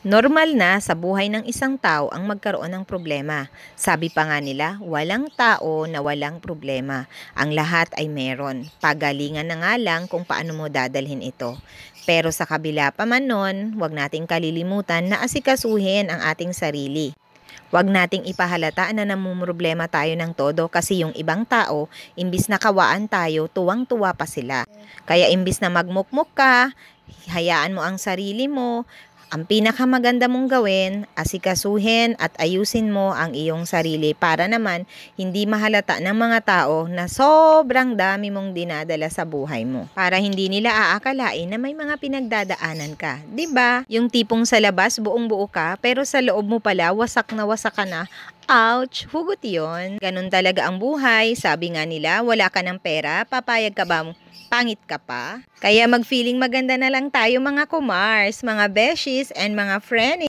Normal na sa buhay ng isang tao ang magkaroon ng problema. Sabi pa nga nila, walang tao na walang problema. Ang lahat ay meron. Pagalingan na nga lang kung paano mo dadalhin ito. Pero sa kabila pa man nun, huwag nating kalilimutan na asikasuhin ang ating sarili. Huwag nating ipahalata na namumroblema tayo ng todo kasi yung ibang tao, imbis na kawaan tayo, tuwang-tuwa pa sila. Kaya imbis na magmukmuk ka, hayaan mo ang sarili mo, ang pinakamaganda mong gawin, asikasuhin at ayusin mo ang iyong sarili para naman hindi mahalata ng mga tao na sobrang dami mong dinadala sa buhay mo. Para hindi nila aakalain na may mga pinagdadaanan ka. ba? Diba? Yung tipong sa labas buong buo ka pero sa loob mo pala wasak na wasak ka na Ouch, hugot yon. Ganun talaga ang buhay. Sabi nga nila, wala ka ng pera, papayag ka ba? Pangit ka pa? Kaya mag-feeling maganda na lang tayo mga kumars, mga beshies, and mga friends.